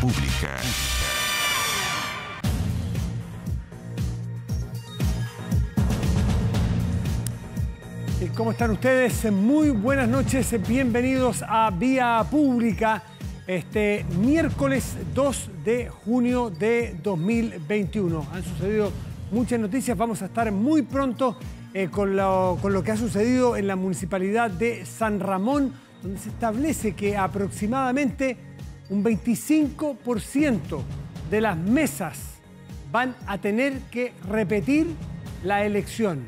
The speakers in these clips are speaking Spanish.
Pública. Eh, ¿Cómo están ustedes? Eh, muy buenas noches, eh, bienvenidos a Vía Pública este miércoles 2 de junio de 2021. Han sucedido muchas noticias, vamos a estar muy pronto con, lo, con lo que ha sucedido en la municipalidad de San Ramón, donde se establece que aproximadamente un 25% de las mesas van a tener que repetir la elección.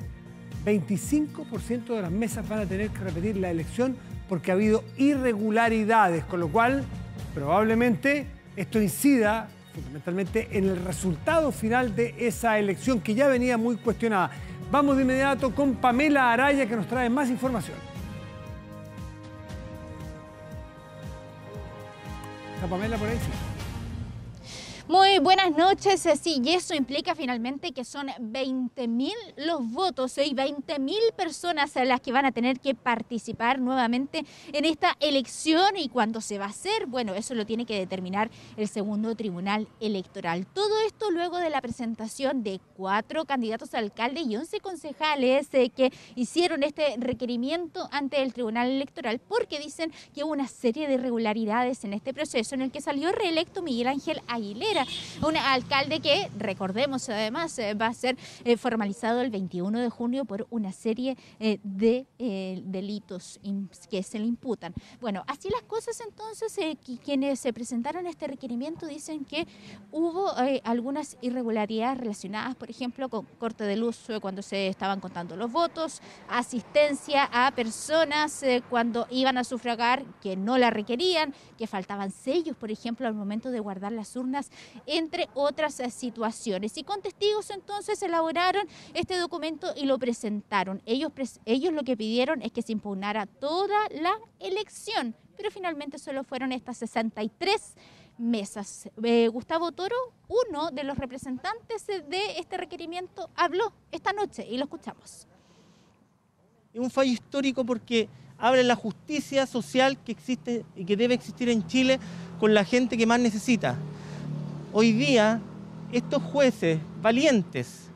25% de las mesas van a tener que repetir la elección porque ha habido irregularidades, con lo cual probablemente esto incida fundamentalmente en el resultado final de esa elección que ya venía muy cuestionada. Vamos de inmediato con Pamela Araya que nos trae más información. Pamela por ahí? Muy buenas noches. Eh, sí, y eso implica finalmente que son 20.000 los votos ¿eh? y 20.000 personas las que van a tener que participar nuevamente en esta elección y cuándo se va a hacer. Bueno, eso lo tiene que determinar el segundo tribunal electoral. Todo esto luego de la presentación de cuatro candidatos a alcalde y 11 concejales eh, que hicieron este requerimiento ante el tribunal electoral porque dicen que hubo una serie de irregularidades en este proceso en el que salió reelecto Miguel Ángel Aguilera un alcalde que, recordemos además, eh, va a ser eh, formalizado el 21 de junio por una serie eh, de delitos que se le imputan. Bueno, así las cosas entonces, quienes se presentaron este requerimiento dicen que hubo algunas irregularidades relacionadas, por ejemplo, con corte de luz cuando se estaban contando los votos, asistencia a personas cuando iban a sufragar que no la requerían, que faltaban sellos, por ejemplo, al momento de guardar las urnas entre otras eh, situaciones. Y con testigos entonces elaboraron este documento y lo presentaron. Ellos, ellos lo que pidieron es que se impugnara toda la elección, pero finalmente solo fueron estas 63 mesas. Eh, Gustavo Toro, uno de los representantes de este requerimiento, habló esta noche y lo escuchamos. Es un fallo histórico porque abre la justicia social que existe y que debe existir en Chile con la gente que más necesita. Hoy día, estos jueces valientes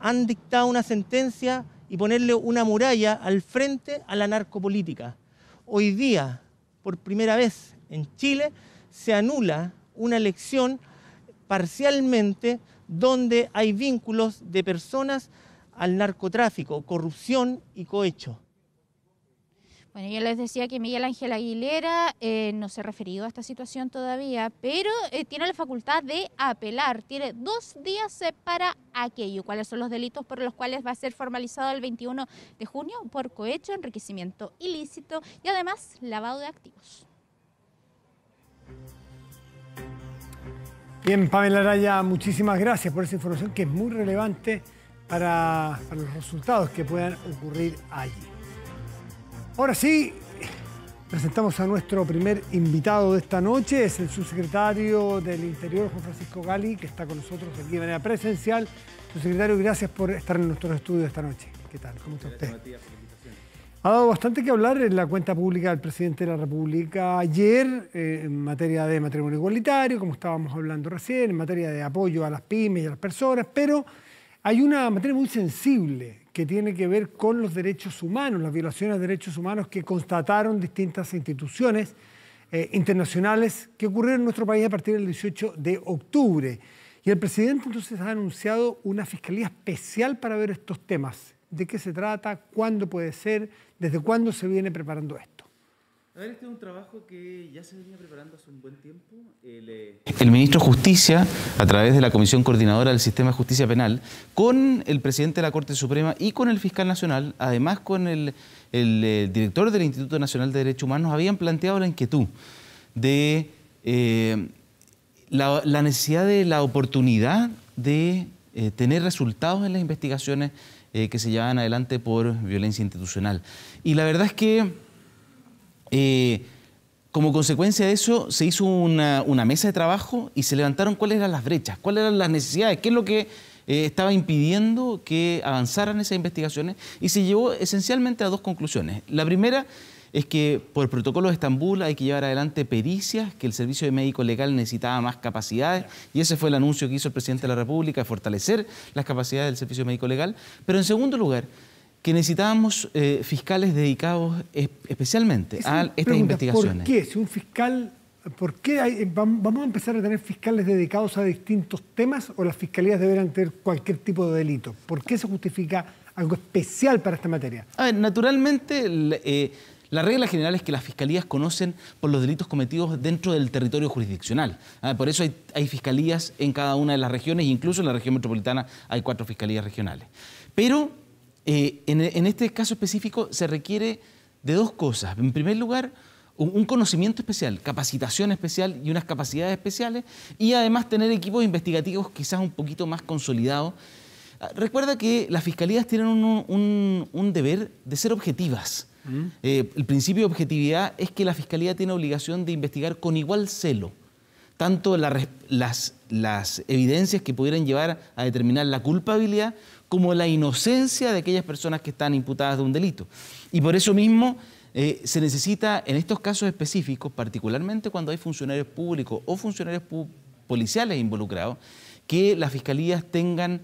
han dictado una sentencia y ponerle una muralla al frente a la narcopolítica. Hoy día, por primera vez en Chile, se anula una elección parcialmente donde hay vínculos de personas al narcotráfico, corrupción y cohecho. Bueno, yo les decía que Miguel Ángel Aguilera eh, no se ha referido a esta situación todavía, pero eh, tiene la facultad de apelar. Tiene dos días para aquello. ¿Cuáles son los delitos por los cuales va a ser formalizado el 21 de junio? Por cohecho, enriquecimiento ilícito y además lavado de activos. Bien, Pamela Araya, muchísimas gracias por esa información que es muy relevante para los resultados que puedan ocurrir allí. Ahora sí, presentamos a nuestro primer invitado de esta noche, es el subsecretario del Interior, Juan Francisco Gali, que está con nosotros aquí de manera presencial. Subsecretario, gracias por estar en nuestro estudio esta noche. ¿Qué tal? ¿Cómo está usted? ha dado bastante que hablar en la cuenta pública del presidente de la República ayer eh, en materia de matrimonio igualitario, como estábamos hablando recién, en materia de apoyo a las pymes y a las personas, pero hay una materia muy sensible que tiene que ver con los derechos humanos, las violaciones de derechos humanos que constataron distintas instituciones eh, internacionales que ocurrieron en nuestro país a partir del 18 de octubre. Y el presidente entonces ha anunciado una fiscalía especial para ver estos temas. ¿De qué se trata? ¿Cuándo puede ser? ¿Desde cuándo se viene preparando esto? A ver, este es un trabajo que ya se venía preparando hace un buen tiempo. Eh, el, ministro de Justicia, a través de la Comisión Coordinadora del Sistema de Justicia Penal, con el presidente de la Corte Suprema y con el fiscal nacional, además con el, eh, director del Instituto Nacional de Derechos Humanos, habían planteado la inquietud de eh, la, necesidad de la oportunidad de tener resultados en las investigaciones que se llevan adelante por violencia institucional. Y la verdad es que eh, como consecuencia de eso, se hizo una, mesa de trabajo y se levantaron cuáles eran las brechas, cuáles eran las necesidades, qué es lo que eh, estaba impidiendo que avanzaran esas investigaciones y se llevó esencialmente a dos conclusiones. La primera es que por el protocolo de Estambul hay que llevar adelante pericias, que el servicio de médico legal necesitaba más capacidades, y ese fue el anuncio que hizo el presidente de la República, de fortalecer las capacidades del servicio médico legal. Pero en segundo lugar, que necesitábamos eh, fiscales dedicados especialmente a estas investigaciones. ¿Por qué? un fiscal, ¿por qué vamos a empezar a tener fiscales dedicados a distintos temas o las fiscalías deberán tener cualquier tipo de delito? ¿Por qué se justifica algo especial para esta materia? A ver, naturalmente... la eh, regla general es que las fiscalías conocen por los delitos cometidos dentro del territorio jurisdiccional. por eso hay, hay, fiscalías en cada una de las regiones, incluso en la región metropolitana hay cuatro fiscalías regionales. Pero eh, en, este caso específico se requiere de dos cosas. En primer lugar, un, conocimiento especial, capacitación especial y unas capacidades especiales, y además tener equipos investigativos quizás un poquito más consolidados. Ah, recuerda que las fiscalías tienen un, deber de ser objetivas. Mm. Eh, el principio de objetividad es que la fiscalía tiene obligación de investigar con igual celo tanto las, las evidencias que pudieran llevar a determinar la culpabilidad como la inocencia de aquellas personas que están imputadas de un delito. Y por eso mismo eh, se necesita en estos casos específicos, particularmente cuando hay funcionarios públicos o funcionarios policiales involucrados, que las fiscalías tengan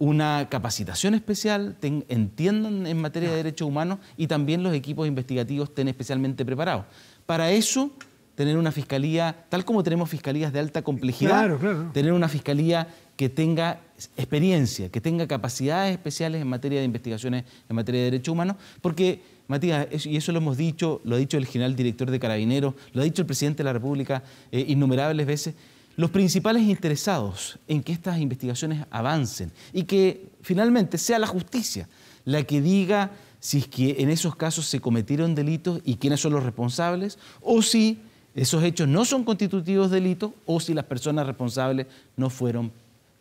una capacitación especial, entiendan en materia de derechos humanos y también los equipos investigativos estén especialmente preparados. Para eso, tener una fiscalía, tal como tenemos fiscalías de alta complejidad, tener una fiscalía que tenga experiencia, que tenga capacidades especiales en materia de investigaciones, en materia de derechos humanos, porque, Matías, y eso lo hemos dicho, lo ha dicho el general director de Carabineros, lo ha dicho el presidente de la República eh, innumerables veces, los principales interesados en que estas investigaciones avancen y que finalmente sea la justicia la que diga si es que en esos casos se cometieron delitos y quiénes son los responsables, o si esos hechos no son constitutivos delitos, o si las personas responsables no fueron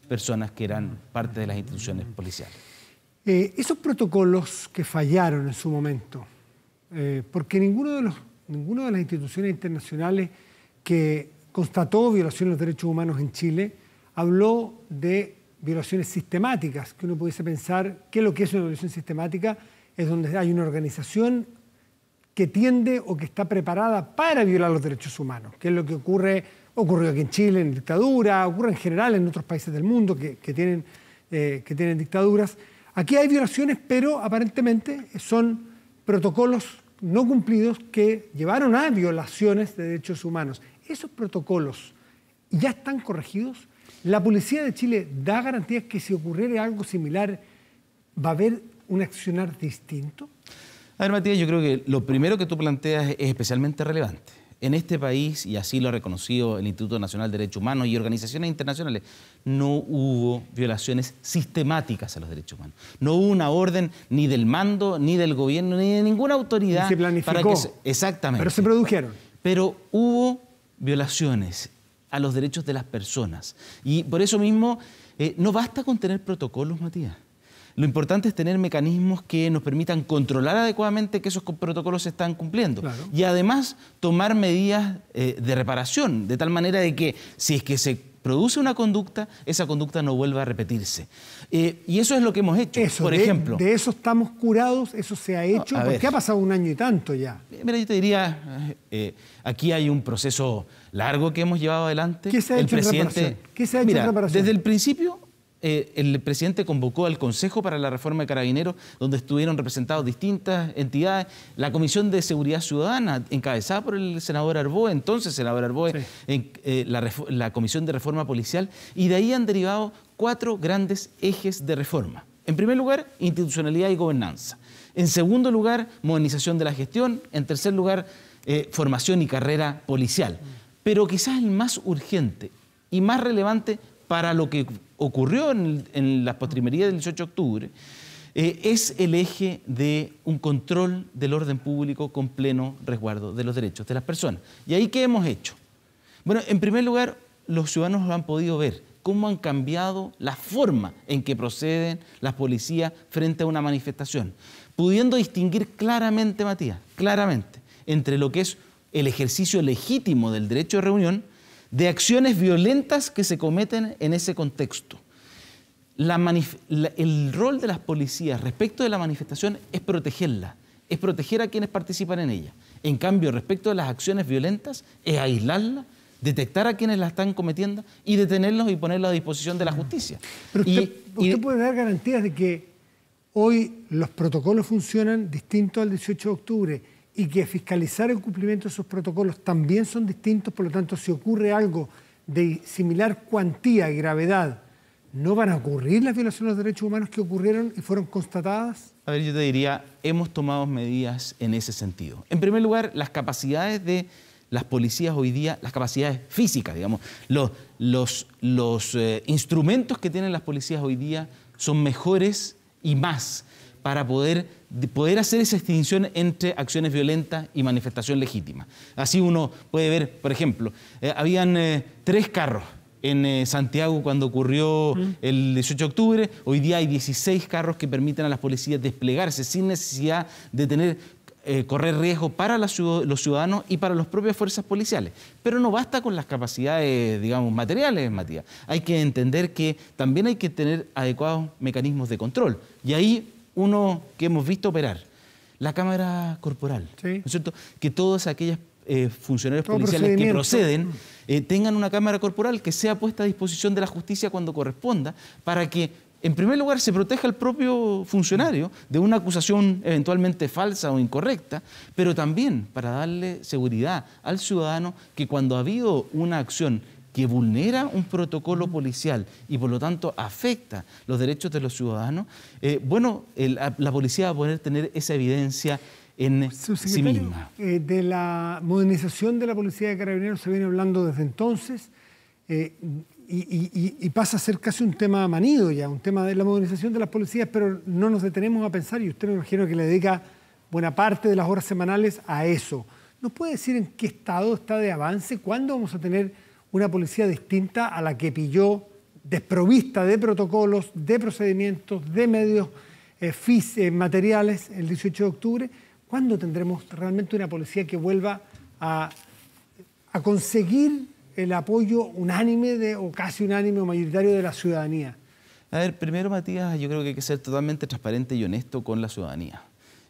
personas que eran parte de las instituciones policiales. Eh, esos protocolos que fallaron en su momento, eh, porque ninguno de los, ninguna de las instituciones internacionales que constató violaciones de los derechos humanos en Chile habló de violaciones sistemáticas, que uno pudiese pensar que lo que es una violación sistemática es donde hay una organización que tiende o que está preparada para violar los derechos humanos, que es lo que ocurre Ocurrió aquí en Chile, en dictadura, ocurre en general en otros países del mundo que, tienen, eh, que tienen dictaduras. Aquí hay violaciones, pero aparentemente son protocolos no cumplidos que llevaron a violaciones de derechos humanos. Esos protocolos ya están corregidos. La policía de Chile da garantías que si ocurriera algo similar, va a haber un accionar distinto. A ver, Matías, yo creo que lo primero que tú planteas es especialmente relevante en este país, y así lo ha reconocido el Instituto Nacional de Derechos Humanos y organizaciones internacionales, no hubo violaciones sistemáticas a los derechos humanos. No hubo una orden ni del mando, ni del gobierno, ni de ninguna autoridad. Para que se... Exactamente. Pero se produjeron. Pero hubo violaciones a los derechos de las personas. Y por eso mismo, eh, no basta con tener protocolos, Matías. Lo importante es tener mecanismos que nos permitan controlar adecuadamente que esos protocolos se están cumpliendo. Y además tomar medidas eh, de reparación, de tal manera de que si es que se produce una conducta, esa conducta no vuelva a repetirse. Eh, y eso es lo que hemos hecho, por ejemplo. De eso estamos curados, eso se ha hecho, porque ha pasado un año y tanto ya. Mira, yo te diría, eh, aquí hay un proceso largo que hemos llevado adelante. ¿Qué se ha hecho en reparación? ¿Qué se ha hecho Desde el principio eh, el presidente convocó al Consejo para la Reforma de Carabineros, donde estuvieron representados distintas entidades, la Comisión de Seguridad Ciudadana, encabezada por el senador Arboe, entonces senador Arboe, eh, la, Comisión de Reforma Policial, y de ahí han derivado cuatro grandes ejes de reforma. En primer lugar, institucionalidad y gobernanza. En segundo lugar, modernización de la gestión. En tercer lugar, eh, formación y carrera policial. Mm. Pero quizás el más urgente y más relevante para lo que ocurrió en, la las postrimerías del 18 de octubre, eh, es el eje de un control del orden público con pleno resguardo de los derechos de las personas. ¿Y ahí qué hemos hecho? Bueno, en primer lugar, los ciudadanos lo han podido ver, cómo han cambiado la forma en que proceden las policías frente a una manifestación, pudiendo distinguir claramente, Matías, claramente, entre lo que es el ejercicio legítimo del derecho de reunión de acciones violentas que se cometen en ese contexto. el rol de las policías respecto de la manifestación es protegerla, es proteger a quienes participan en ella. En cambio, respecto de las acciones violentas, es aislarla, detectar a quienes la están cometiendo y detenerlos y ponerlos a disposición de la ah. justicia. Pero usted, y, puede dar garantías de que hoy los protocolos funcionan distinto al 18 de octubre y que fiscalizar el cumplimiento de esos protocolos también son distintos, por lo tanto, si ocurre algo de similar cuantía y gravedad, ¿no van a ocurrir las violaciones de derechos humanos que ocurrieron y fueron constatadas? A ver, yo te diría, hemos tomado medidas en ese sentido. En primer lugar, las capacidades de las policías hoy día, las capacidades físicas, digamos, los, los, los eh, instrumentos que tienen las policías hoy día son mejores y más para poder, poder hacer esa extinción entre acciones violentas y manifestación legítima. Así uno puede ver, por ejemplo, eh, habían eh, tres carros en eh, Santiago cuando ocurrió mm. el 18 de octubre, hoy día hay 16 carros que permiten a las policías desplegarse sin necesidad de tener correr riesgo para los ciudadanos y para las propias fuerzas policiales. Pero no basta con las capacidades, digamos, materiales, Matías. Hay que entender que también hay que tener adecuados mecanismos de control. Y ahí uno que hemos visto operar, la cámara corporal, cierto? Que todos aquellas eh, funcionarios policiales que proceden mm. eh, tengan una cámara corporal que sea puesta a disposición de la justicia cuando corresponda, para que, en primer lugar, se proteja al propio funcionario de una acusación eventualmente falsa o incorrecta, pero también para darle seguridad al ciudadano que cuando ha habido una acción que vulnera un protocolo policial y por lo tanto afecta los derechos de los ciudadanos, eh, bueno, la policía va a poder tener esa evidencia en sí misma. Eh, de la modernización de la policía de carabineros se viene hablando desde entonces eh, y, y, pasa a ser casi un tema manido ya, un tema de la modernización de las policías, pero no nos detenemos a pensar y usted me imagino que le dedica buena parte de las horas semanales a eso. ¿Nos puede decir en qué estado está de avance? ¿Cuándo vamos a tener una policía distinta a la que pilló desprovista de protocolos, de procedimientos, de medios eh, eh, materiales el 18 de octubre. ¿Cuándo tendremos realmente una policía que vuelva a, conseguir el apoyo unánime o casi unánime o mayoritario de la ciudadanía? A ver, primero Matías, yo creo que hay que ser totalmente transparente y honesto con la ciudadanía.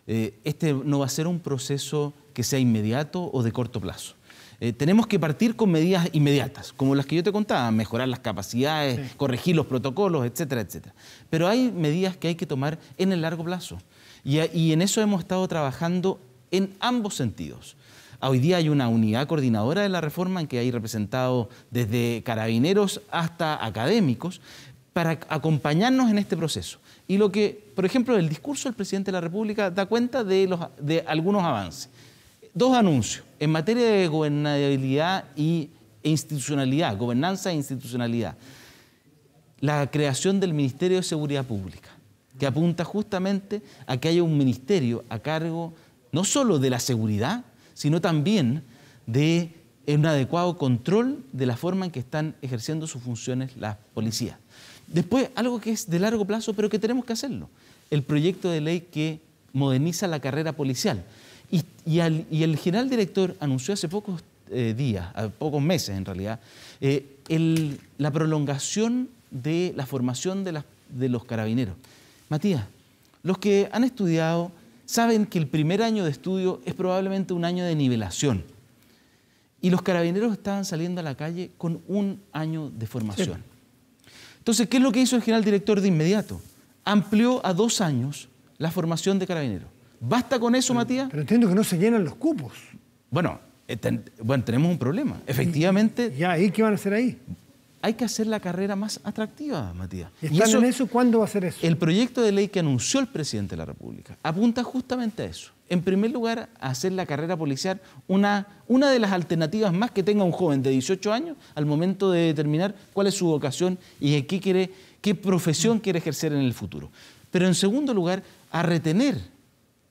Eh, este no va a ser un proceso que sea inmediato o de corto plazo. Eh, tenemos que partir con medidas inmediatas, como las que yo te contaba, mejorar las capacidades, corregir los protocolos, etcétera, etcétera. Pero hay medidas que hay que tomar en el largo plazo. Y, en eso hemos estado trabajando en ambos sentidos. Hoy día hay una unidad coordinadora de la reforma en que hay representado desde carabineros hasta académicos para acompañarnos en este proceso. Y lo que, por ejemplo, el discurso del presidente de la República da cuenta de algunos avances. Dos anuncios. En materia de gobernabilidad e institucionalidad, gobernanza e institucionalidad, la creación del Ministerio de Seguridad Pública, que apunta justamente a que haya un ministerio a cargo no solo de la seguridad, sino también de un adecuado control de la forma en que están ejerciendo sus funciones las policías. Después, algo que es de largo plazo, pero que tenemos que hacerlo, el proyecto de ley que moderniza la carrera policial. Y, el general director anunció hace pocos eh, días, a pocos meses en realidad, eh, la prolongación de la formación de, los carabineros. Matías, los que han estudiado saben que el primer año de estudio es probablemente un año de nivelación. Y los carabineros estaban saliendo a la calle con un año de formación. Entonces, ¿qué es lo que hizo el general director de inmediato? Amplió a dos años la formación de carabineros. ¿Basta con eso, Matías? Pero entiendo que no se llenan los cupos. Bueno, eh, bueno tenemos un problema. Efectivamente. Ya, ahí qué van a hacer ahí? Hay que hacer la carrera más atractiva, Matías. ¿Y ¿Están eso, en eso? ¿Cuándo va a hacer eso? El proyecto de ley que anunció el presidente de la República apunta justamente a eso. En primer lugar, a hacer la carrera policial una, una de las alternativas más que tenga un joven de 18 años al momento de determinar cuál es su vocación y qué, quiere, qué profesión quiere ejercer en el futuro. Pero en segundo lugar, a retener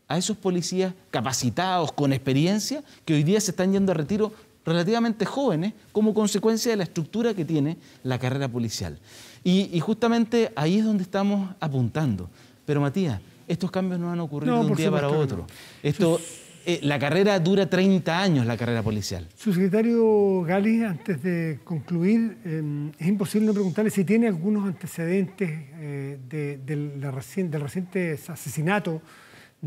a esos policías capacitados, con experiencia, que hoy día se están yendo a retiro relativamente jóvenes como consecuencia de la estructura que tiene la carrera policial. Y, justamente ahí es donde estamos apuntando. Pero Matías, estos cambios no han ocurrido de un día para otro. Esto, eh, la carrera dura 30 años, la carrera policial. Su secretario Gali, antes de concluir, em, es imposible no preguntarle si tiene algunos antecedentes eh, del reciente asesinato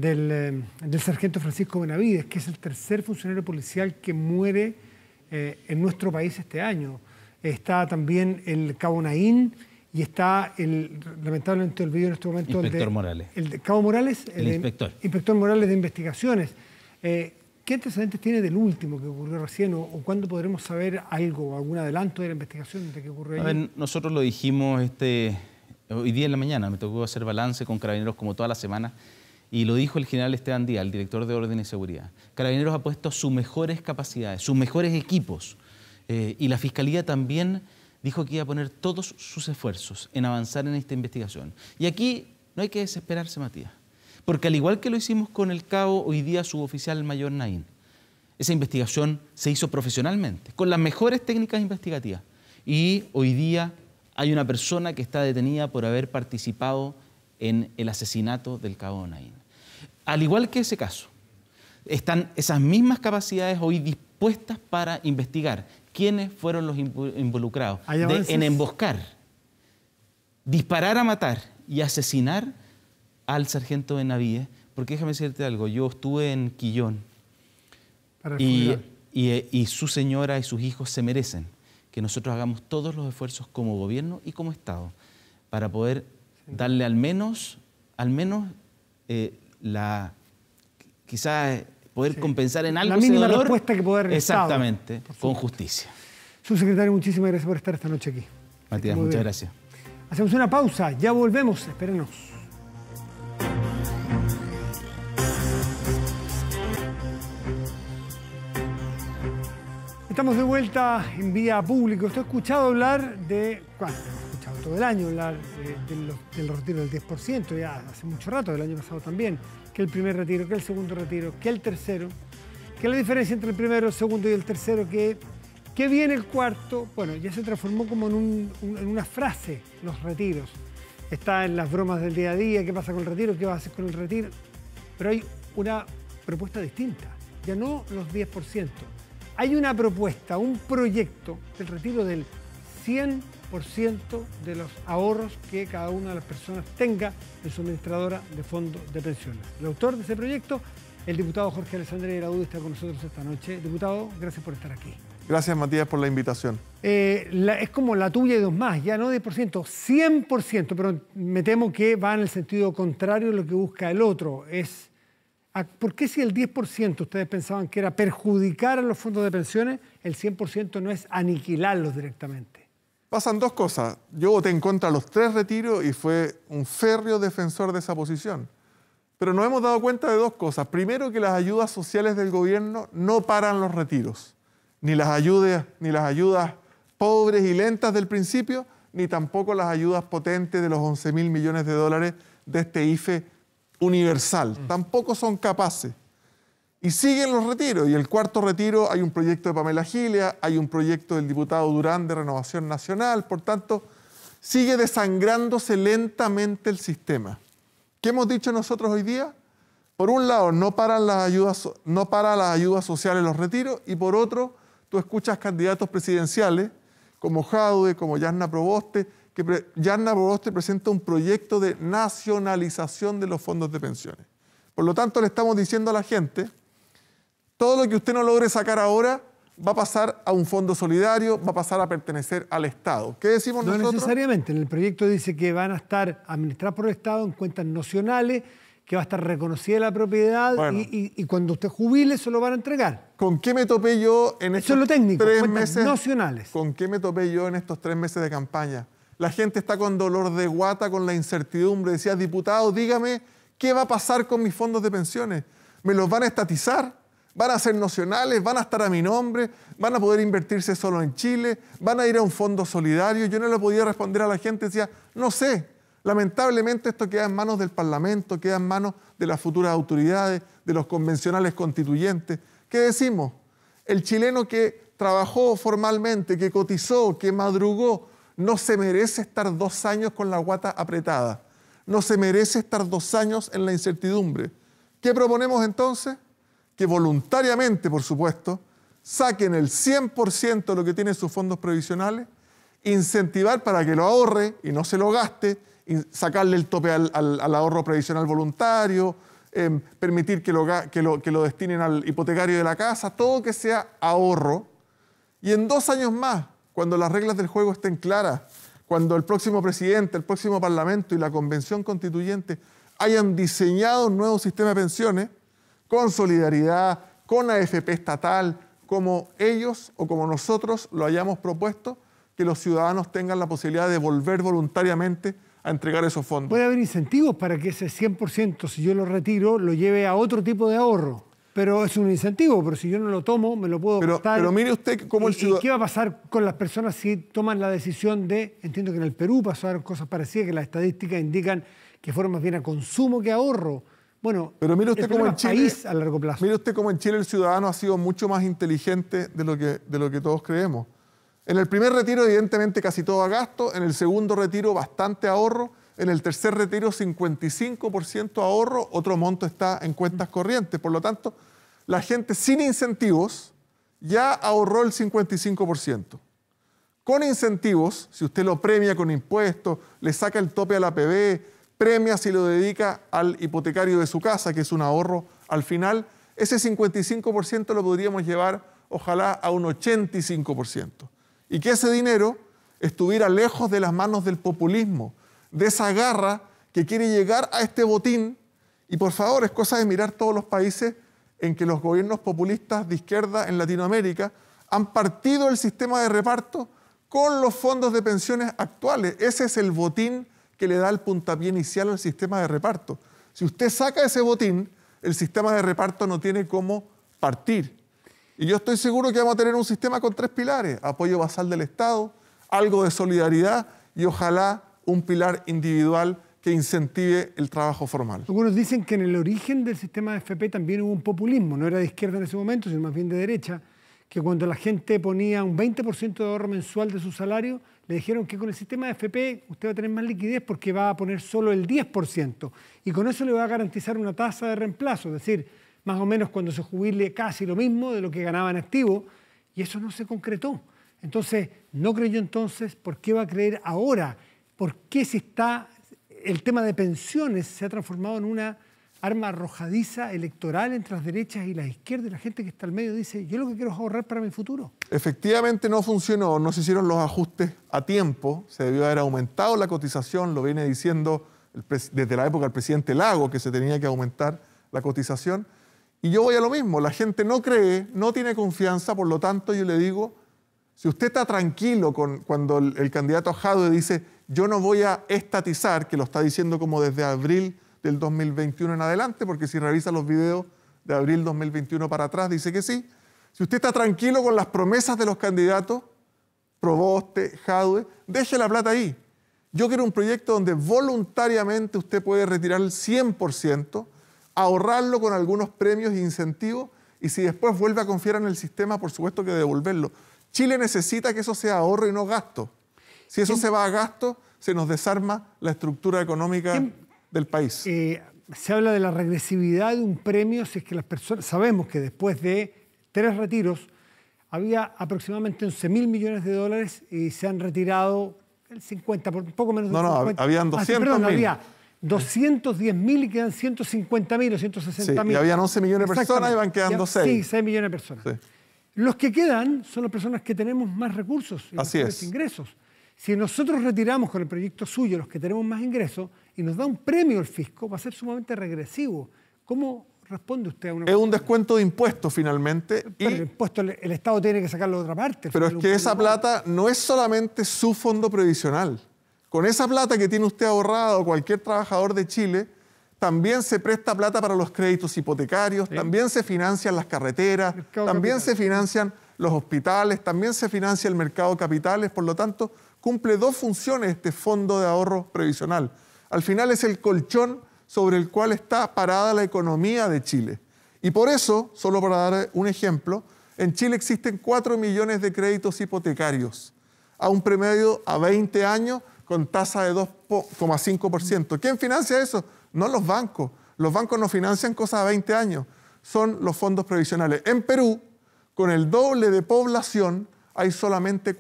eh, del, sargento Francisco Benavides, que es el tercer funcionario policial que muere eh, en nuestro país este año. Está también el cabo Naín y está el, lamentablemente olvido en este momento, el de, Morales. El cabo Morales, el, inspector. inspector Morales de investigaciones. Eh, ¿Qué antecedentes tiene del último que ocurrió recién o, cuándo podremos saber algo, algún adelanto de la investigación de que ocurrió? A ver, nosotros lo dijimos este, hoy día en la mañana, me tocó hacer balance con carabineros como toda la semana y lo dijo el general Esteban Díaz, el director de Orden y Seguridad. Carabineros ha puesto sus mejores capacidades, sus mejores equipos. Eh, y la Fiscalía también dijo que iba a poner todos sus esfuerzos en avanzar en esta investigación. Y aquí no hay que desesperarse, Matías. Porque al igual que lo hicimos con el cabo, hoy día su oficial mayor Naín, esa investigación se hizo profesionalmente, con las mejores técnicas investigativas. Y hoy día hay una persona que está detenida por haber participado en el asesinato del cabo Naín al igual que ese caso, están esas mismas capacidades hoy dispuestas para investigar quiénes fueron los involucrados en emboscar, disparar a matar y asesinar al sargento Benavides. Porque déjame decirte algo, yo estuve en Quillón eh, y, su señora y sus hijos se merecen que nosotros hagamos todos los esfuerzos como gobierno y como Estado para poder darle al menos, al menos eh, la quizás poder compensar en algo. La mínima respuesta que poder Exactamente, con justicia. Subsecretario, muchísimas gracias por estar esta noche aquí. Matías, muchas gracias. Hacemos una pausa, ya volvemos, espérenos. Estamos de vuelta en vía público. Estoy escuchado hablar de. ¿Cuánto? todo el año, la, eh, del, retiro del 10%, ya hace mucho rato, del año pasado también, que el primer retiro, que el segundo retiro, que el tercero, que la diferencia entre el primero, el segundo y el tercero, que, que viene el cuarto, bueno, ya se transformó como en, en una frase, los retiros. Está en las bromas del día a día, qué pasa con el retiro, qué va a hacer con el retiro, pero hay una propuesta distinta, ya no los 10%. Hay una propuesta, un proyecto del retiro del 100% de los ahorros que cada una de las personas tenga en su administradora de fondos de pensiones. El autor de ese proyecto, el diputado Jorge Alessandri Iradu, está con nosotros esta noche. Diputado, gracias por estar aquí. Gracias, Matías, por la invitación. Eh, es como la tuya y dos más, ya no 10%, 100%, pero me temo que va en el sentido contrario de lo que busca el otro. Es, ¿Por qué si el 10% ustedes pensaban que era perjudicar a los fondos de pensiones, el 100% no es aniquilarlos directamente? Pasan dos cosas. Yo voté en contra de los tres retiros y fue un férreo defensor de esa posición. Pero nos hemos dado cuenta de dos cosas. Primero, que las ayudas sociales del gobierno no paran los retiros. Ni las, ayudas, ni las ayudas pobres y lentas del principio, ni tampoco las ayudas potentes de los 11 mil millones de dólares de este IFE universal. Mm. Tampoco son capaces. Y siguen los retiros. Y el cuarto retiro hay un proyecto de Pamela Gilia, hay un proyecto del diputado Durán de Renovación Nacional. Por tanto, sigue desangrándose lentamente el sistema. ¿Qué hemos dicho nosotros hoy día? Por un lado, no paran las ayudas, no para las ayudas sociales los retiros, y por otro, tú escuchas candidatos presidenciales como Jaude, como Yarna Proboste, que Yarna Proboste presenta un proyecto de nacionalización de los fondos de pensiones. Por lo tanto, le estamos diciendo a la gente, todo lo que usted no logre sacar ahora va a pasar a un fondo solidario, va a pasar a pertenecer al Estado. ¿Qué decimos nosotros? No necesariamente. En el proyecto dice que van a estar administradas por el Estado en cuentas nacionales, que va a estar reconocida la propiedad y, cuando usted jubile se lo van a entregar. ¿Con qué me topé yo en estos lo técnico, tres nacionales? ¿Con qué me topé yo en estos tres meses de campaña? La gente está con dolor de guata, con la incertidumbre. Decía, diputado, dígame, ¿qué va a pasar con mis fondos de pensiones? ¿Me los van a estatizar? van a ser nacionales, van a estar a mi nombre, van a poder invertirse solo en Chile, van a ir a un fondo solidario. Yo no le podía responder a la gente, decía, no sé. Lamentablemente esto queda en manos del Parlamento, queda en manos de las futuras autoridades, de los convencionales constituyentes. ¿Qué decimos? El chileno que trabajó formalmente, que cotizó, que madrugó, no se merece estar dos años con la guata apretada. No se merece estar dos años en la incertidumbre. ¿Qué proponemos entonces? que voluntariamente, por supuesto, saquen el 100% de lo que tienen sus fondos previsionales, incentivar para que lo ahorre y no se lo gaste, sacarle el tope al, ahorro previsional voluntario, em, permitir que lo destinen al hipotecario de la casa, todo que sea ahorro. Y en dos años más, cuando las reglas del juego estén claras, cuando el próximo presidente, el próximo parlamento y la convención constituyente hayan diseñado un nuevo sistema de pensiones, con solidaridad, con la AFP estatal, como ellos o como nosotros lo hayamos propuesto, que los ciudadanos tengan la posibilidad de volver voluntariamente a entregar esos fondos. Puede haber incentivos para que ese 100%, si yo lo retiro, lo lleve a otro tipo de ahorro. Pero es un incentivo, pero si yo no lo tomo, me lo puedo pero, gastar. Pero mire usted cómo el ciudadano... ¿Qué va a pasar con las personas si toman la decisión de... Entiendo que en el Perú pasaron cosas parecidas, que las estadísticas indican que fueron más bien a consumo que ahorro bueno, Pero mire usted en Chile, Mire usted cómo en Chile el ciudadano ha sido mucho más inteligente de lo que, de lo que todos creemos. En el primer retiro, evidentemente, casi todo a gasto. En el segundo retiro, bastante ahorro. En el tercer retiro, 55% ahorro. Otro monto está en cuentas corrientes. Por lo tanto, la gente sin incentivos ya ahorró el 55%. Con incentivos, si usted lo premia con impuestos, le saca el tope a la PB, premia si lo dedica al hipotecario de su casa, que es un ahorro, al final ese 55% lo podríamos llevar ojalá a un 85%. Y que ese dinero estuviera lejos de las manos del populismo, de esa garra que quiere llegar a este botín. Y por favor, es cosa de mirar todos los países en que los gobiernos populistas de izquierda en Latinoamérica han partido el sistema de reparto con los fondos de pensiones actuales. Ese es el botín que le da el puntapié inicial al sistema de reparto. Si usted saca ese botín, el sistema de reparto no tiene cómo partir. Y yo estoy seguro que vamos a tener un sistema con tres pilares, apoyo basal del Estado, algo de solidaridad y ojalá un pilar individual que incentive el trabajo formal. Algunos dicen que en el origen del sistema de FP también hubo un populismo, no era de izquierda en ese momento, sino más bien de derecha, que cuando la gente ponía un 20% de ahorro mensual de su salario, le dijeron que con el sistema de FP usted va a tener más liquidez porque va a poner solo el 10% y con eso le va a garantizar una tasa de reemplazo, es decir, más o menos cuando se jubile casi lo mismo de lo que ganaba en activo y eso no se concretó. Entonces, no creyó entonces, ¿por qué va a creer ahora? ¿Por qué si está el tema de pensiones se ha transformado en una arma arrojadiza electoral entre las derechas y las izquierdas y la gente que está al medio dice, yo lo que quiero es ahorrar para mi futuro. Efectivamente no funcionó, no se hicieron los ajustes a tiempo, se debió haber aumentado la cotización, lo viene diciendo desde la época del presidente Lago, que se tenía que aumentar la cotización. Y yo voy a lo mismo, la gente no cree, no tiene confianza, por lo tanto yo le digo, si usted está tranquilo con, cuando el, candidato Jadwe dice, yo no voy a estatizar, que lo está diciendo como desde abril del 2021 en adelante, porque si revisa los videos de abril 2021 para atrás, dice que sí. Si usted está tranquilo con las promesas de los candidatos, Proboste, Jadwe, deje la plata ahí. Yo quiero un proyecto donde voluntariamente usted puede retirar el 100%, ahorrarlo con algunos premios e incentivos, y si después vuelve a confiar en el sistema, por supuesto que devolverlo. Chile necesita que eso sea ahorro y no gasto. Si eso se va a gasto, se nos desarma la estructura económica del país. Eh, se habla de la regresividad de un premio si es que las personas... Sabemos que después de tres retiros había aproximadamente 11 mil millones de dólares y se han retirado el 50, por poco menos de No, no, habían 200 ah, perdón, había 210 mil y quedan 150 mil o 160 mil. Sí, y habían 11 millones de personas y van quedando 6. Sí, 6 millones de personas. Los que quedan son las personas que tenemos más recursos y Así ingresos. Si nosotros retiramos con el proyecto suyo los que tenemos más ingresos y nos da un premio el fisco, va a ser sumamente regresivo. ¿Cómo responde usted a una... Es un descuento de impuestos finalmente. Pero el impuesto el Estado tiene que sacarlo de otra parte. Pero es que esa plata no es solamente su fondo previsional. Con esa plata que tiene usted ahorrado o cualquier trabajador de Chile, también se presta plata para los créditos hipotecarios, también se financian las carreteras, también se financian los hospitales, también se financia el mercado de capitales, por lo tanto cumple dos funciones este fondo de ahorro previsional. Al final es el colchón sobre el cual está parada la economía de Chile. Y por eso, solo para dar un ejemplo, en Chile existen 4 millones de créditos hipotecarios a un promedio a 20 años con tasa de 2,5%. ¿Quién financia eso? No los bancos. Los bancos no financian cosas a 20 años, son los fondos previsionales. En Perú, con el doble de población, hay solamente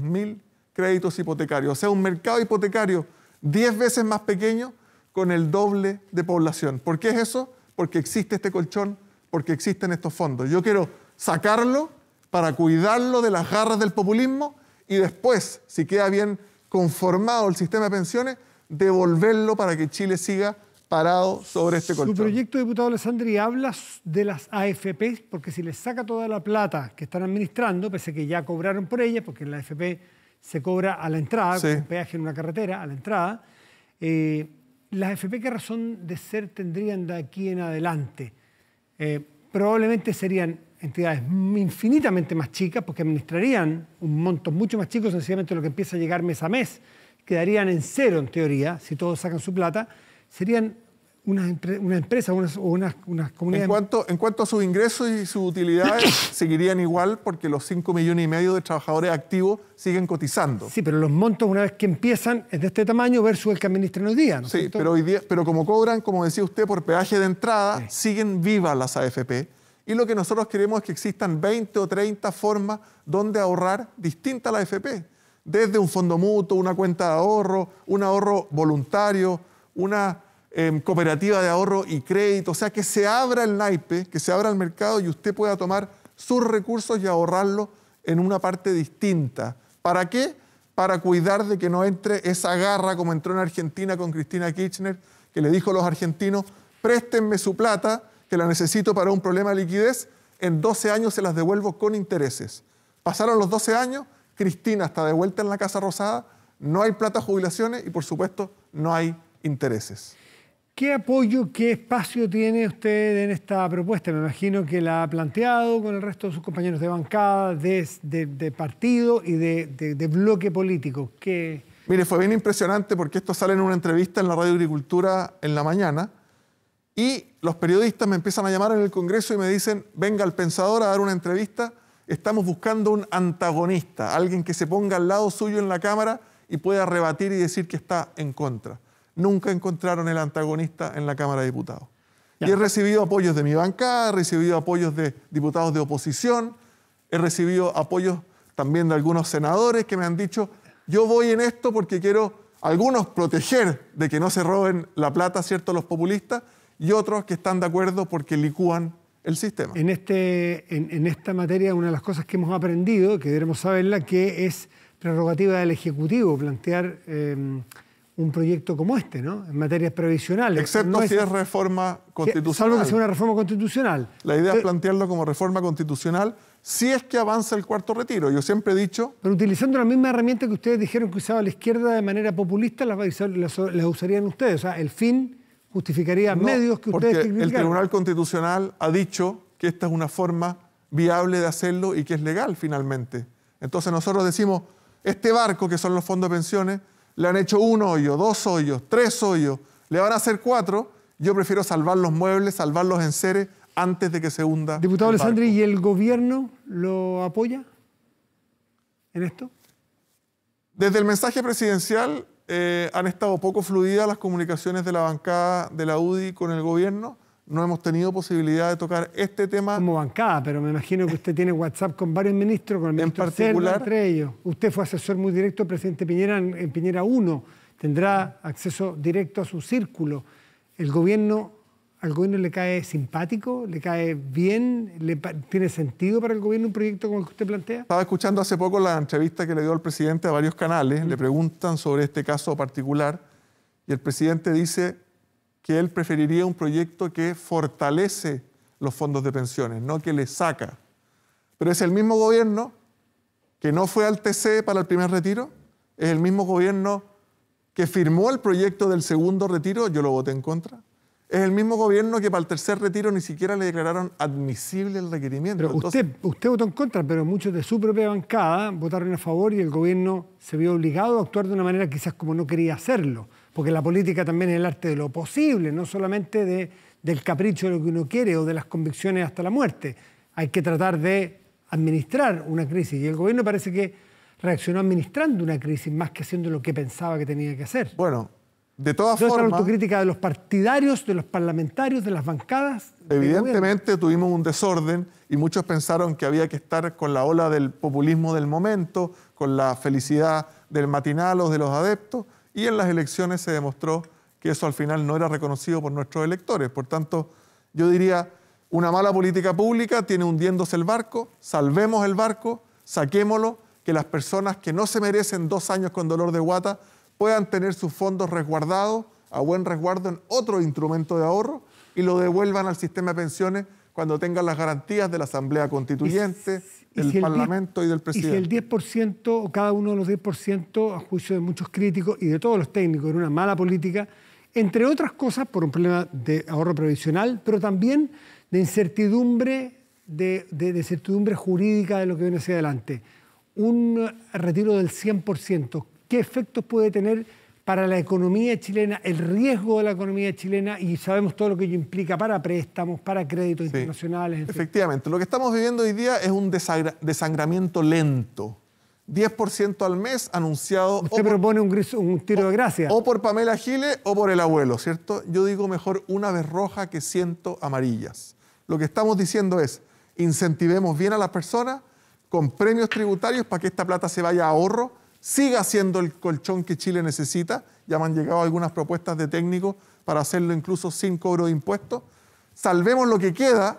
mil créditos hipotecarios. O sea, un mercado hipotecario 10 veces más pequeño con el doble de población. ¿Por qué es eso? Porque existe este colchón, porque existen estos fondos. Yo quiero sacarlo para cuidarlo de las garras del populismo y después, si queda bien conformado el sistema de pensiones, devolverlo para que Chile siga parado sobre este colchón. Su proyecto, diputado Alessandri, habla de las AFPs, porque si les saca toda la plata que están administrando, pese a que ya cobraron por ella, porque en la AFP se cobra a la entrada, un peaje en una carretera, a la entrada. Eh, ¿Las FP qué razón de ser tendrían de aquí en adelante? Eh, probablemente serían entidades infinitamente más chicas porque administrarían un monto mucho más chico, sencillamente lo que empieza a llegar mes a mes. Quedarían en cero en teoría, si todos sacan su plata. Serían ¿Una empresa empresas o unas, comunidades. En cuanto, en cuanto a sus ingresos y sus utilidades, seguirían igual porque los 5 millones y medio de trabajadores activos siguen cotizando. Sí, pero los montos una vez que empiezan es de este tamaño versus el que administran hoy día. ¿no sí, pero, hoy día, pero como cobran, como decía usted, por peaje de entrada, siguen vivas las AFP. Y lo que nosotros queremos es que existan 20 o 30 formas donde ahorrar distinta a la AFP. Desde un fondo mutuo, una cuenta de ahorro, un ahorro voluntario, una Em, cooperativa de ahorro y crédito, o sea, que se abra el naipe, que se abra el mercado y usted pueda tomar sus recursos y ahorrarlos en una parte distinta. ¿Para qué? Para cuidar de que no entre esa garra como entró en Argentina con Cristina Kirchner, que le dijo a los argentinos, préstenme su plata, que la necesito para un problema de liquidez, en 12 años se las devuelvo con intereses. Pasaron los 12 años, Cristina está de vuelta en la Casa Rosada, no hay plata jubilaciones y por supuesto no hay intereses. ¿Qué apoyo, qué espacio tiene usted en esta propuesta? Me imagino que la ha planteado con el resto de sus compañeros de bancada, de, partido y de, bloque político. Mire, fue bien impresionante porque esto sale en una entrevista en la Radio Agricultura en la mañana y los periodistas me empiezan a llamar en el Congreso y me dicen, venga el pensador a dar una entrevista, estamos buscando un antagonista, alguien que se ponga al lado suyo en la Cámara y pueda rebatir y decir que está en contra nunca encontraron el antagonista en la Cámara de Diputados. Y he recibido apoyos de mi bancada, he recibido apoyos de diputados de oposición, he recibido apoyos también de algunos senadores que me han dicho, yo voy en esto porque quiero algunos proteger de que no se roben la plata, ¿cierto?, los populistas, y otros que están de acuerdo porque licúan el sistema. En, este, en, esta materia, una de las cosas que hemos aprendido, que debemos saberla, que es prerrogativa del Ejecutivo plantear em, un proyecto como este, ¿no? En materias previsionales. Excepto si es reforma constitucional. Salvo que sea una reforma constitucional. La idea es eh, plantearlo como reforma constitucional si es que avanza el cuarto retiro. Yo siempre he dicho... Pero utilizando la misma herramienta que ustedes dijeron que usaba la izquierda de manera populista, las, usarían ustedes. O sea, el fin justificaría medios que ustedes... Porque el Tribunal Constitucional ha dicho que esta es una forma viable de hacerlo y que es legal finalmente. Entonces nosotros decimos, este barco que son los fondos de pensiones le han hecho un hoyo, dos hoyos, tres hoyos, le van a hacer cuatro, yo prefiero salvar los muebles, salvar los enseres antes de que se hunda. Diputado Alessandri, ¿y el gobierno lo apoya en esto? Desde el mensaje presidencial eh, han estado poco fluidas las comunicaciones de la bancada de la UDI con el gobierno no hemos tenido posibilidad de tocar este tema. Como bancada, pero me imagino que usted tiene WhatsApp con varios ministros, con el ministro en particular, entre ellos. Usted fue asesor muy directo al presidente Piñera en, Piñera 1, tendrá acceso directo a su círculo. ¿El gobierno, al gobierno le cae simpático? ¿Le cae bien? ¿Le, ¿Tiene sentido para el gobierno un proyecto como el que usted plantea? Estaba escuchando hace poco la entrevista que le dio el presidente a varios canales, le preguntan sobre este caso particular y el presidente dice que él preferiría un proyecto que fortalece los fondos de pensiones, no que le saca. Pero es el mismo gobierno que no fue al TC para el primer retiro, es el mismo gobierno que firmó el proyecto del segundo retiro, yo lo voté en contra. Es el mismo gobierno que para el tercer retiro ni siquiera le declararon admisible el requerimiento. Pero usted, usted votó en contra, pero muchos de su propia bancada votaron a favor y el gobierno se vio obligado a actuar de una manera quizás como no quería hacerlo porque la política también es el arte de lo posible, no solamente del capricho de lo que uno quiere o de las convicciones hasta la muerte. Hay que tratar de administrar una crisis y el gobierno parece que reaccionó administrando una crisis más que haciendo lo que pensaba que tenía que hacer. Bueno, de todas formas... la autocrítica de los partidarios, de los parlamentarios, de las bancadas. Evidentemente tuvimos un desorden y muchos pensaron que había que estar con la ola del populismo del momento, con la felicidad del matinal o de los adeptos, y en las elecciones se demostró que eso al final no era reconocido por nuestros electores. Por tanto, yo diría, una mala política pública tiene hundiéndose el barco, salvemos el barco, saquémoslo, que las personas que no se merecen dos años con dolor de guata puedan tener sus fondos resguardados, a buen resguardo en otro instrumento de ahorro y lo devuelvan al sistema de pensiones cuando tengan las garantías de la Asamblea Constituyente, del Parlamento y del presidente. Y el 10% o cada uno de los 10%, a juicio de muchos críticos y de todos los técnicos, era una mala política, entre otras cosas por un problema de ahorro previsional, pero también de incertidumbre, de, de, de incertidumbre jurídica de lo que viene hacia adelante. Un retiro del 100%, ¿qué efectos puede tener? para la economía chilena, el riesgo de la economía chilena y sabemos todo lo que ello implica para préstamos, para créditos internacionales. Efectivamente, lo que estamos viviendo hoy día es un desangramiento lento. 10% al mes anunciado. Usted propone un, tiro de gracia. O por Pamela Giles o por el abuelo, ¿cierto? Yo digo mejor una vez roja que ciento amarillas. Lo que estamos diciendo es, incentivemos bien a las personas con premios tributarios para que esta plata se vaya a ahorro siga siendo el colchón que Chile necesita. Ya me han llegado algunas propuestas de técnicos para hacerlo incluso sin cobro de impuestos. Salvemos lo que queda,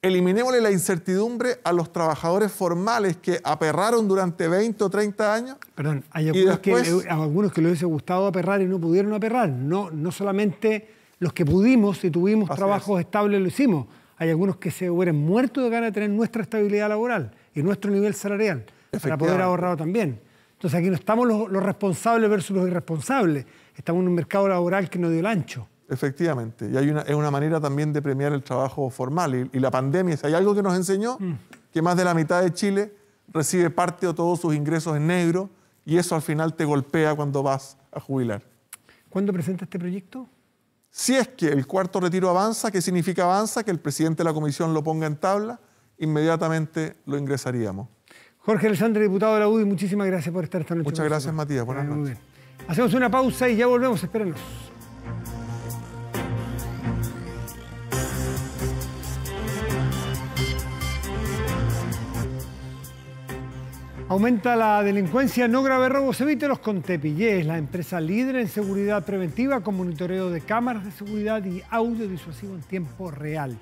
eliminémosle la incertidumbre a los trabajadores formales que aperraron durante 20 o 30 años. Perdón, hay algunos, que, algunos que les hubiese gustado aperrar y no pudieron aperrar. No, no solamente los que pudimos y tuvimos trabajos estables lo hicimos. Hay algunos que se hubieran muerto de ganas de tener nuestra estabilidad laboral y nuestro nivel salarial para poder ahorrar también. Entonces aquí no estamos los, responsables versus los irresponsables, estamos en un mercado laboral que no dio el ancho. Efectivamente, y hay una, es una manera también de premiar el trabajo formal. Y, la pandemia, si hay algo que nos enseñó, mm. que más de la mitad de Chile recibe parte o todos sus ingresos en negro, y eso al final te golpea cuando vas a jubilar. ¿Cuándo presenta este proyecto? Si es que el cuarto retiro avanza, ¿qué significa avanza? Que el presidente de la comisión lo ponga en tabla, inmediatamente lo ingresaríamos. Jorge Alessandro, diputado de la UDI, muchísimas gracias por estar esta noche. Muchas gracias, Matías. Buenas noches. Hacemos una pausa y ya volvemos. Espérenos. Aumenta la delincuencia, no grave robos, evítelos con es la empresa líder en seguridad preventiva con monitoreo de cámaras de seguridad y audio disuasivo en tiempo real.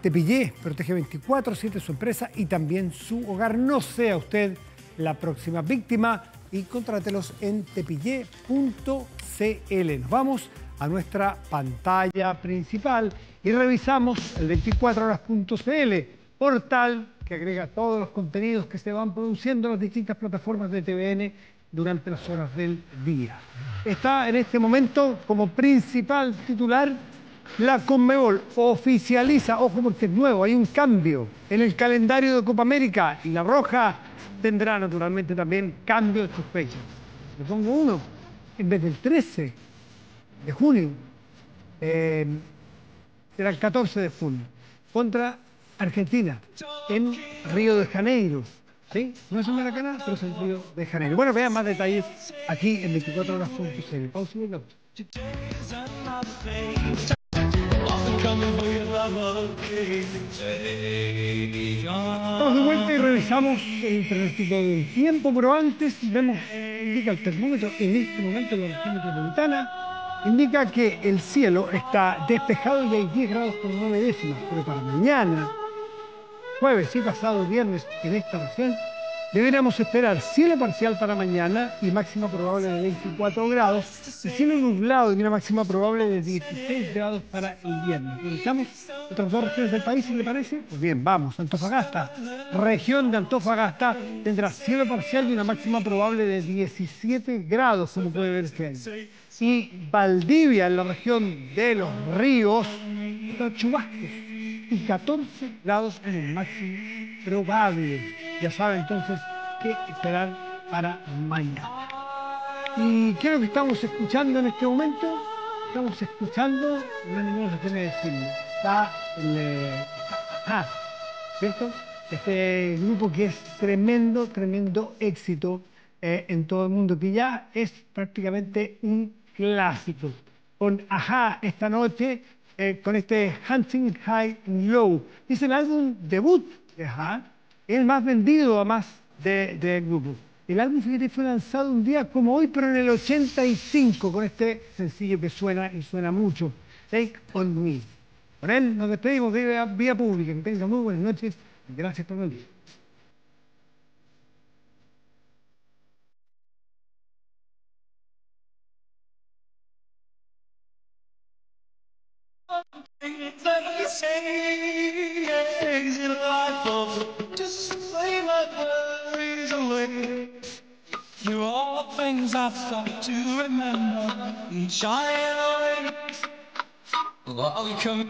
Tepillé protege 24-7 su empresa y también su hogar. No sea usted la próxima víctima y contrátelos en tepillé.cl. Nos vamos a nuestra pantalla principal y revisamos el 24horas.cl, portal que agrega todos los contenidos que se van produciendo en las distintas plataformas de TVN durante las horas del día. Está en este momento como principal titular la Conmebol oficializa, ojo porque es nuevo, hay un cambio en el calendario de Copa América y la Roja tendrá naturalmente también cambio de sus fechas. Le pongo uno, en vez del 13 de junio, eh, será el 14 de junio, contra Argentina, en Río de Janeiro. ¿Sí? No es en Maracaná, pero es en Río de Janeiro. Bueno, vean más detalles aquí en 24 horas. Pausa y Estamos de vuelta y revisamos el tiempo, pero antes vemos, indica el termómetro en este momento la región metropolitana, indica que el cielo está despejado y hay 10 grados por nueve décimas, pero para mañana, jueves y pasado viernes en esta región Deberíamos esperar cielo parcial para mañana y máxima probable de 24 grados, y cielo nublado y una máxima probable de 16 grados para el viernes. necesitamos? otras dos regiones del país, si le parece? Pues bien, vamos, Antofagasta. Región de Antofagasta tendrá cielo parcial y una máxima probable de 17 grados, como puede ver usted. Y Valdivia, en la región de los ríos, está chubasques y 14 grados en el máximo probable. Ya sabe entonces qué esperar para mañana. ¿Y qué que estamos escuchando en este momento? Estamos escuchando, no menos que decirlo, está el... Ah, ¿cierto? Este grupo que es tremendo, tremendo éxito eh, en todo el mundo, que ya es prácticamente un clásico. Con Ajá esta noche eh, con este Hunting High Low. Es el álbum debut de el más vendido más del de grupo. El álbum fíjate, fue lanzado un día como hoy, pero en el 85, con este sencillo que suena y suena mucho, Take On Me. Con él nos despedimos de vía pública. Que tengan muy buenas noches. Gracias por venir.